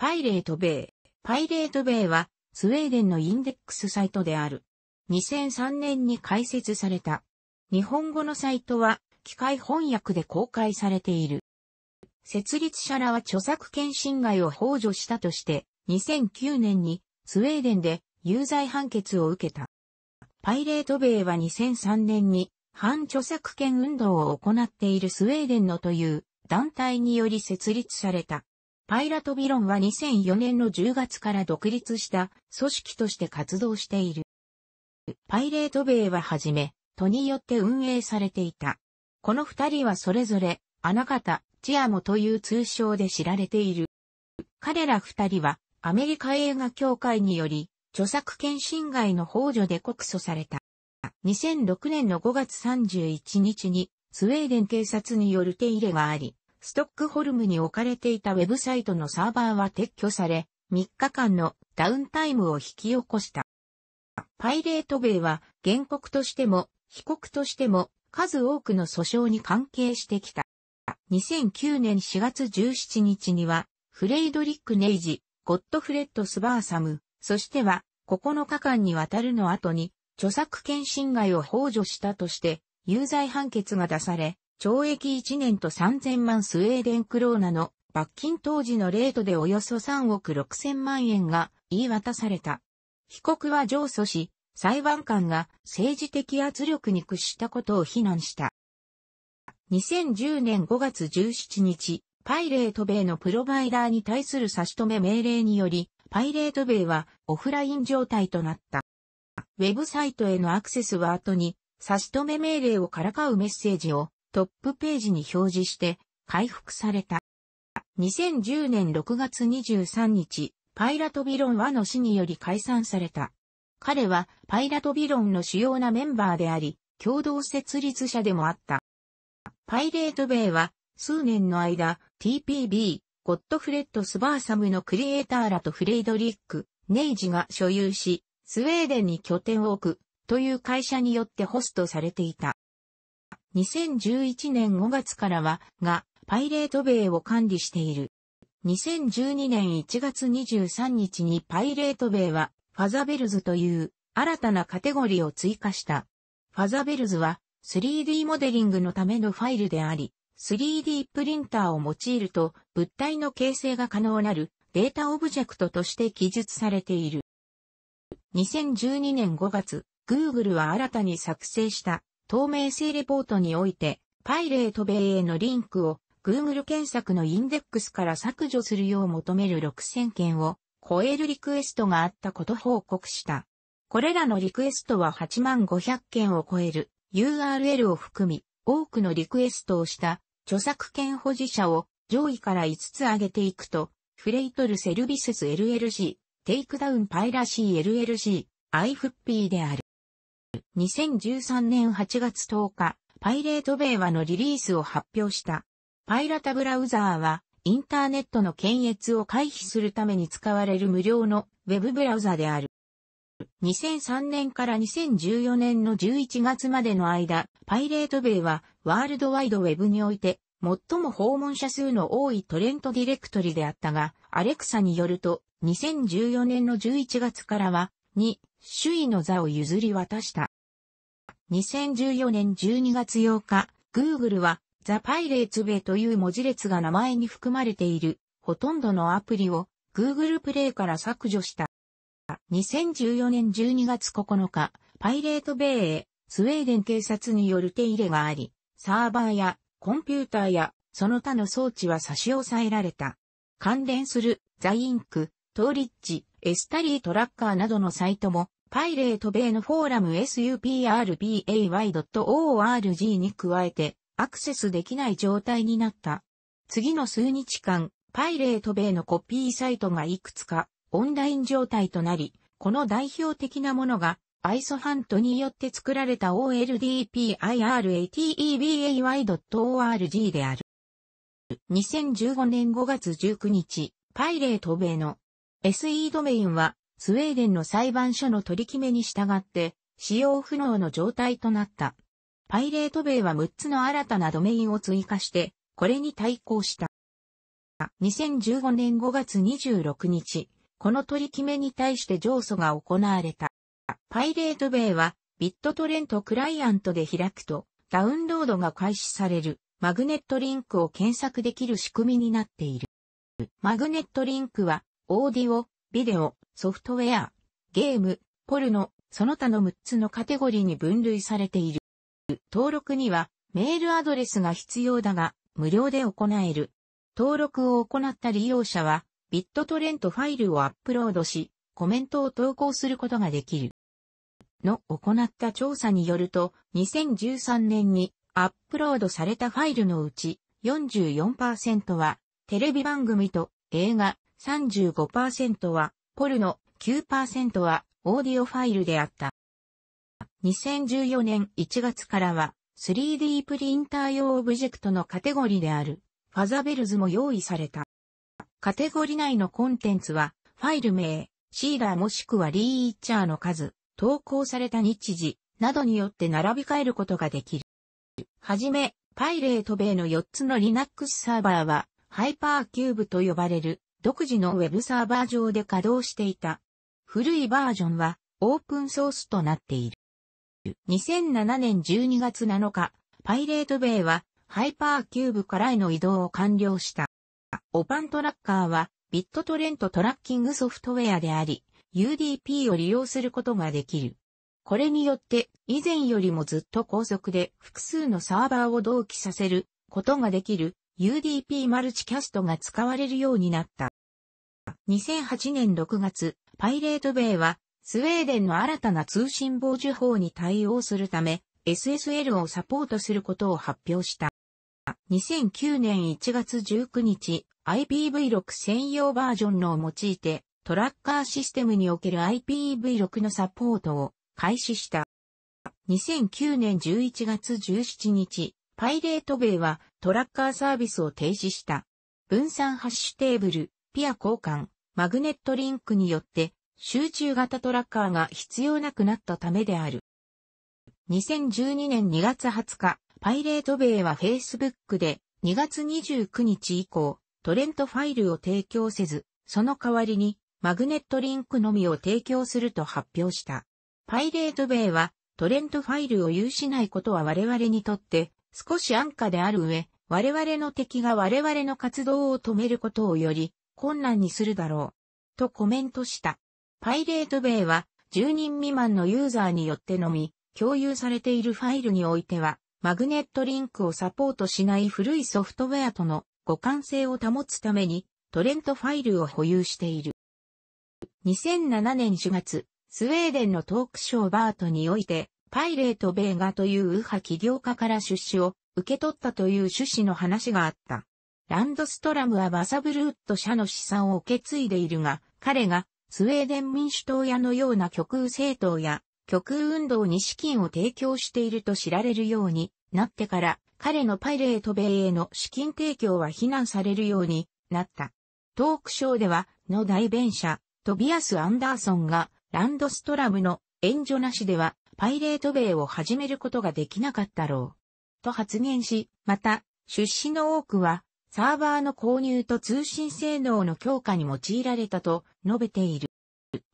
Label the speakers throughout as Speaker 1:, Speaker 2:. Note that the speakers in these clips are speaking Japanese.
Speaker 1: パイレート米。パイレート米は、スウェーデンのインデックスサイトである。2003年に開設された。日本語のサイトは、機械翻訳で公開されている。設立者らは著作権侵害を幇助したとして、2009年にスウェーデンで有罪判決を受けた。パイレート米は2003年に反著作権運動を行っているスウェーデンのという団体により設立された。パイラトビロンは2004年の10月から独立した組織として活動している。パイレート米ははじめ、都によって運営されていた。この二人はそれぞれ、カタ、チアモという通称で知られている。彼ら二人は、アメリカ映画協会により、著作権侵害の法助で告訴された。2006年の5月31日に、スウェーデン警察による手入れがあり、ストックホルムに置かれていたウェブサイトのサーバーは撤去され、3日間のダウンタイムを引き起こした。パイレート米は原告としても被告としても数多くの訴訟に関係してきた。2009年4月17日には、フレイドリック・ネイジ、ゴットフレッド・スバーサム、そしては9日間にわたるの後に著作権侵害を幇助したとして有罪判決が出され、懲役1年と3000万スウェーデンクローナの罰金当時のレートでおよそ3億6000万円が言い渡された。被告は上訴し、裁判官が政治的圧力に屈したことを非難した。2010年5月17日、パイレート米のプロバイダーに対する差し止め命令により、パイレート米はオフライン状態となった。ウェブサイトへのアクセスは後に差し止め命令をからかうメッセージをトップページに表示して回復された。2010年6月23日、パイラトビロンはの死により解散された。彼はパイラトビロンの主要なメンバーであり、共同設立者でもあった。パイレートベイは数年の間 TPB、ゴッドフレッド・スバーサムのクリエイターらとフレイドリック、ネイジが所有し、スウェーデンに拠点を置くという会社によってホストされていた。2011年5月からは、が、パイレート米を管理している。2012年1月23日にパイレート米は、ファザベルズという新たなカテゴリーを追加した。ファザベルズは 3D モデリングのためのファイルであり、3D プリンターを用いると物体の形成が可能なるデータオブジェクトとして記述されている。2012年5月、Google は新たに作成した透明性レポートにおいて、パイレート米へのリンクを Google 検索のインデックスから削除するよう求める6000件を超えるリクエストがあったこと報告した。これらのリクエストは8万500件を超える URL を含み、多くのリクエストをした著作権保持者を上位から5つ上げていくと、フレイトルセルビスス LLC、テイクダウンパイラシー LLC、IFP である。2013年8月10日、パイレートベイはのリリースを発表した。パイラタブラウザーは、インターネットの検閲を回避するために使われる無料のウェブブラウザである。2003年から2014年の11月までの間、パイレートベイはワールドワイドウェブにおいて最も訪問者数の多いトレントディレクトリであったが、アレクサによると2014年の11月からは2、首位の座を譲り渡した。2014年12月8日、Google は、ザ・パイレーツベという文字列が名前に含まれている、ほとんどのアプリを Google プレイから削除した。2014年12月9日、パイレートベイへ、スウェーデン警察による手入れがあり、サーバーやコンピューターやその他の装置は差し押さえられた。関連するザインク、トーリッジ、エスタリートラッカーなどのサイトもパイレート米のフォーラム suprby.org a に加えてアクセスできない状態になった。次の数日間、パイレート米のコピーサイトがいくつかオンライン状態となり、この代表的なものがアイソハントによって作られた oldpirtebay.org a である。2015年5月19日、パイレート米の SE ドメインはスウェーデンの裁判所の取り決めに従って、使用不能の状態となった。パイレート米は6つの新たなドメインを追加して、これに対抗した。2015年5月26日、この取り決めに対して上訴が行われた。パイレート米は、ビットトレントクライアントで開くと、ダウンロードが開始される、マグネットリンクを検索できる仕組みになっている。マグネットリンクは、オーディオ、ビデオ、ソフトウェア、ゲーム、ポルノ、その他の6つのカテゴリーに分類されている。登録にはメールアドレスが必要だが、無料で行える。登録を行った利用者は、ビットトレントファイルをアップロードし、コメントを投稿することができる。の行った調査によると、2013年にアップロードされたファイルのうち44%は、テレビ番組と映画、35%はポルノ、9%はオーディオファイルであった。2014年1月からは 3D プリンター用オブジェクトのカテゴリであるファザベルズも用意された。カテゴリ内のコンテンツはファイル名、シーラーもしくはリーチャーの数、投稿された日時などによって並び替えることができる。はじめ、パイレートベイの4つの Linux サーバーはハイパーキューブと呼ばれる独自のウェブサーバー上で稼働していた。古いバージョンはオープンソースとなっている。2007年12月7日、パイレートベイはハイパーキューブからへの移動を完了した。オパントラッカーはビットトレントトラッキングソフトウェアであり、UDP を利用することができる。これによって以前よりもずっと高速で複数のサーバーを同期させることができる UDP マルチキャストが使われるようになった。2008年6月、パイレート米は、スウェーデンの新たな通信傍受法に対応するため、SSL をサポートすることを発表した。2009年1月19日、IPv6 専用バージョンのを用いて、トラッカーシステムにおける IPv6 のサポートを開始した。2009年11月17日、パイレート米はトラッカーサービスを停止した。分散ハッシュテーブル、ピア交換、マグネットリンクによって、集中型トラッカーが必要なくなったためである。2012年2月20日、パイレート米は Facebook で2月29日以降、トレントファイルを提供せず、その代わりにマグネットリンクのみを提供すると発表した。パイレート米はトレントファイルを有しないことは我々にとって少し安価である上、我々の敵が我々の活動を止めることをより困難にするだろう。とコメントした。パイレートベイは10人未満のユーザーによってのみ共有されているファイルにおいてはマグネットリンクをサポートしない古いソフトウェアとの互換性を保つためにトレントファイルを保有している。2007年4月、スウェーデンのトークショーバートにおいてパイレート・ベーガという右派起業家から出資を受け取ったという趣旨の話があった。ランドストラムはバサブルウッド社の資産を受け継いでいるが、彼がスウェーデン民主党屋のような極右政党や極右運動に資金を提供していると知られるようになってから、彼のパイレート米への資金提供は非難されるようになった。トークショーでは、の代弁者、トビアス・アンダーソンが、ランドストラムの援助なしではパイレート米を始めることができなかったろう。と発言し、また、出資の多くは、サーバーの購入と通信性能の強化に用いられたと述べている。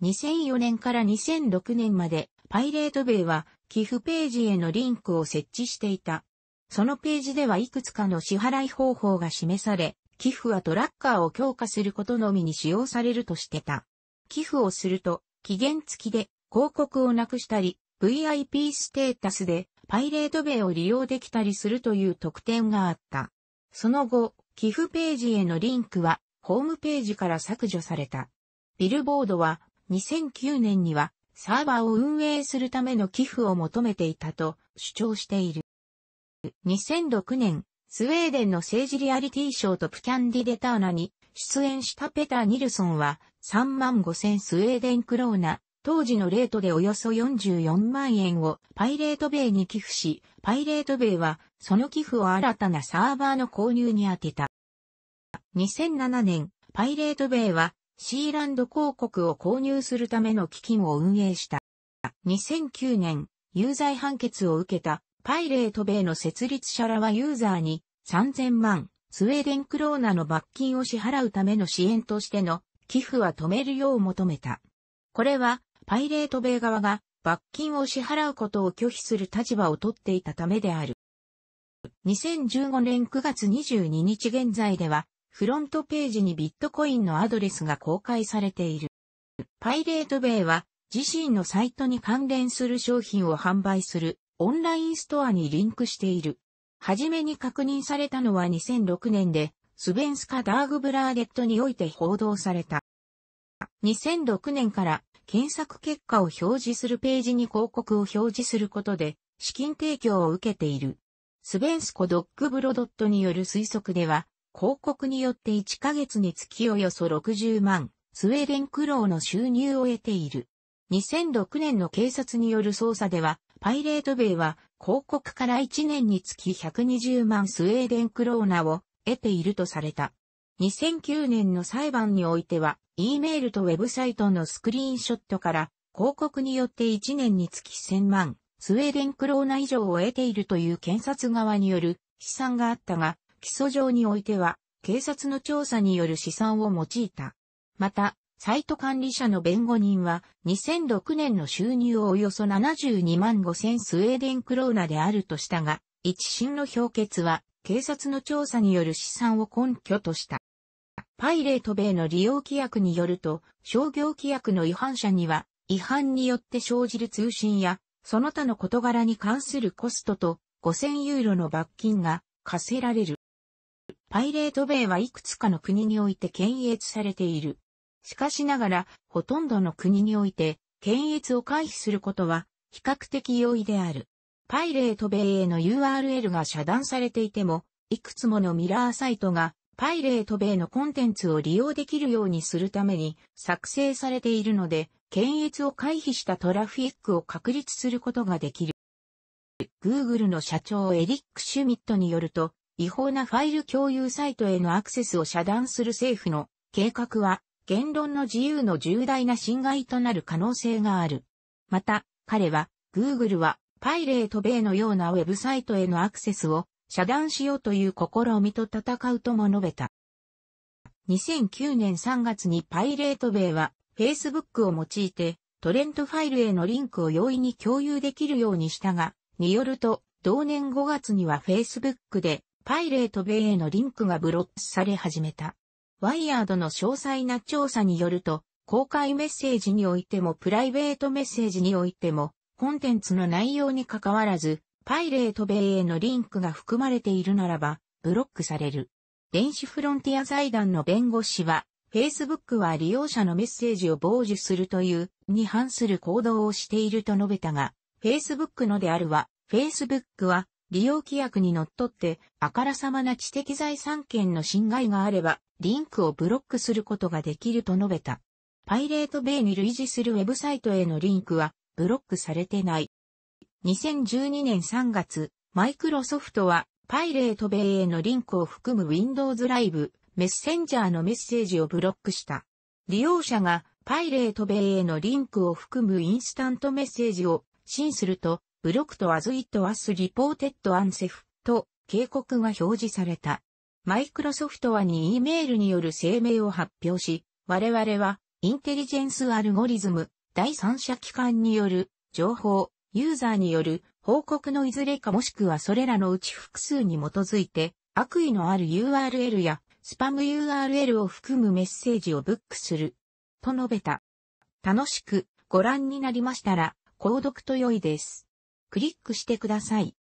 Speaker 1: 2004年から2006年まで、パイレート米は寄付ページへのリンクを設置していた。そのページではいくつかの支払い方法が示され、寄付はトラッカーを強化することのみに使用されるとしてた。寄付をすると、期限付きで広告をなくしたり、VIP ステータスでパイレート米を利用できたりするという特典があった。その後、寄付ページへのリンクはホームページから削除された。ビルボードは2009年にはサーバーを運営するための寄付を求めていたと主張している。2006年、スウェーデンの政治リアリティショーとプキャンディデターナに出演したペター・ニルソンは3万5000スウェーデンクローナ、当時のレートでおよそ44万円をパイレート米に寄付し、パイレート米はその寄付を新たなサーバーの購入に充てた。2007年、パイレート米はシーランド広告を購入するための基金を運営した。2009年、有罪判決を受けたパイレート米の設立者らはユーザーに3000万、スウェーデンクローナの罰金を支払うための支援としての寄付は止めるよう求めた。これはパイレート米側が罰金を支払うことを拒否する立場を取っていたためである。2015年9月22日現在では、フロントページにビットコインのアドレスが公開されている。パイレート米は自身のサイトに関連する商品を販売するオンラインストアにリンクしている。はじめに確認されたのは2006年で、スベンスカ・ダーグブラーデットにおいて報道された。2006年から検索結果を表示するページに広告を表示することで資金提供を受けている。スベンスコ・ドッグブロドットによる推測では、広告によって1ヶ月につきおよそ60万、スウェーデンクローの収入を得ている。2006年の警察による捜査では、パイレート米は広告から1年につき120万スウェーデンクローナを得ているとされた。2009年の裁判においては、E メールとウェブサイトのスクリーンショットから広告によって1年につき1000万スウェーデンクローナ以上を得ているという検察側による試算があったが、起訴上においては警察の調査による試算を用いた。また、サイト管理者の弁護人は2006年の収入をおよそ72万5000スウェーデンクローナであるとしたが、一審の評決は警察の調査による試算を根拠とした。パイレート米の利用規約によると、商業規約の違反者には、違反によって生じる通信や、その他の事柄に関するコストと5000ユーロの罰金が課せられる。パイレート米はいくつかの国において検閲されている。しかしながら、ほとんどの国において、検閲を回避することは、比較的容易である。パイレート米への URL が遮断されていても、いくつものミラーサイトがパイレート米のコンテンツを利用できるようにするために作成されているので、検閲を回避したトラフィックを確立することができる。Google の社長エリック・シュミットによると、違法なファイル共有サイトへのアクセスを遮断する政府の計画は、言論の自由の重大な侵害となる可能性がある。また、彼は、Google は、パイレート米のようなウェブサイトへのアクセスを遮断しようという試みと戦うとも述べた。2009年3月にパイレート米は Facebook を用いてトレントファイルへのリンクを容易に共有できるようにしたが、によると同年5月には Facebook でパイレート米へのリンクがブロックされ始めた。ワイヤードの詳細な調査によると、公開メッセージにおいてもプライベートメッセージにおいても、コンテンツの内容に関わらず、パイレート米へのリンクが含まれているならば、ブロックされる。電子フロンティア財団の弁護士は、Facebook は利用者のメッセージを傍受するという、に反する行動をしていると述べたが、Facebook のであるは、Facebook は、利用規約にのっとって、あからさまな知的財産権の侵害があれば、リンクをブロックすることができると述べた。パイレート米に類似するウェブサイトへのリンクは、ブロックされてない。2012年3月、マイクロソフトは、パイレート米へのリンクを含む Windows ライブ、メッセンジャーのメッセージをブロックした。利用者が、パイレート米へのリンクを含むインスタントメッセージを、ンすると、ブロックとアズイットアスリポーテッドアンセフと警告が表示された。マイクロソフトはに E メールによる声明を発表し、我々はインテリジェンスアルゴリズム第三者機関による情報ユーザーによる報告のいずれかもしくはそれらのうち複数に基づいて、悪意のある URL やスパム URL を含むメッセージをブックする。と述べた。楽しくご覧になりましたら、購読と良いです。クリックしてください。